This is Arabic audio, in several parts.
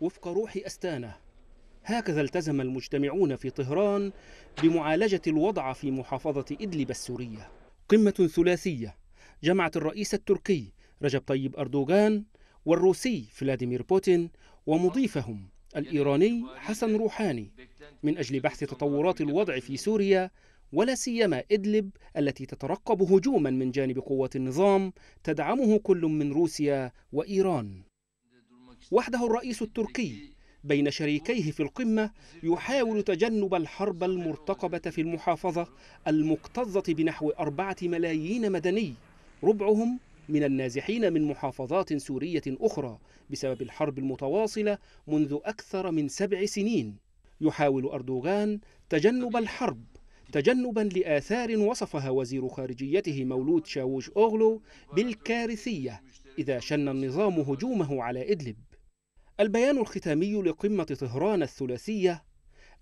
وفق روح أستانه هكذا التزم المجتمعون في طهران بمعالجة الوضع في محافظة إدلب السورية قمة ثلاثية جمعت الرئيس التركي رجب طيب أردوغان والروسي فلاديمير بوتين ومضيفهم الإيراني حسن روحاني من أجل بحث تطورات الوضع في سوريا ولا سيما إدلب التي تترقب هجوما من جانب قوات النظام تدعمه كل من روسيا وإيران وحده الرئيس التركي بين شريكيه في القمة يحاول تجنب الحرب المرتقبة في المحافظة المكتظة بنحو أربعة ملايين مدني ربعهم من النازحين من محافظات سورية أخرى بسبب الحرب المتواصلة منذ أكثر من سبع سنين يحاول أردوغان تجنب الحرب تجنبا لآثار وصفها وزير خارجيته مولود شاوش أوغلو بالكارثية إذا شن النظام هجومه على إدلب البيان الختامي لقمة طهران الثلاثية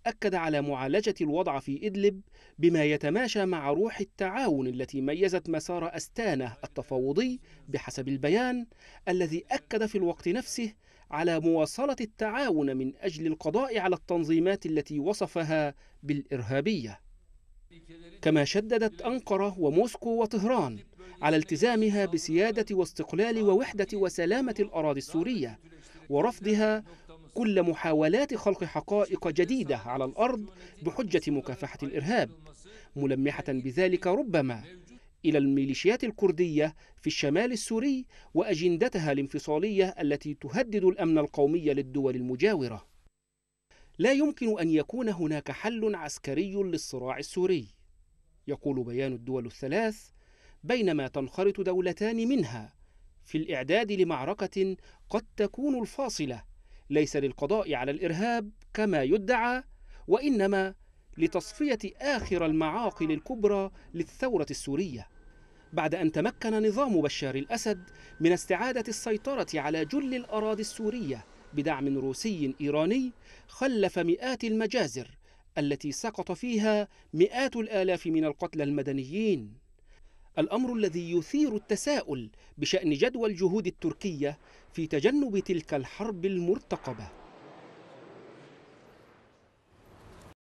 أكد على معالجة الوضع في إدلب بما يتماشى مع روح التعاون التي ميزت مسار أستانة التفاوضي بحسب البيان الذي أكد في الوقت نفسه على مواصلة التعاون من أجل القضاء على التنظيمات التي وصفها بالإرهابية كما شددت أنقرة وموسكو وطهران على التزامها بسيادة واستقلال ووحدة وسلامة الأراضي السورية ورفضها كل محاولات خلق حقائق جديدة على الأرض بحجة مكافحة الإرهاب ملمحة بذلك ربما إلى الميليشيات الكردية في الشمال السوري وأجندتها الانفصالية التي تهدد الأمن القومي للدول المجاورة لا يمكن أن يكون هناك حل عسكري للصراع السوري يقول بيان الدول الثلاث بينما تنخرط دولتان منها في الإعداد لمعركة قد تكون الفاصلة ليس للقضاء على الإرهاب كما يدعى وإنما لتصفية آخر المعاقل الكبرى للثورة السورية بعد أن تمكن نظام بشار الأسد من استعادة السيطرة على جل الأراضي السورية بدعم روسي إيراني خلف مئات المجازر التي سقط فيها مئات الآلاف من القتلى المدنيين الأمر الذي يثير التساؤل بشأن جدوى الجهود التركية في تجنب تلك الحرب المرتقبة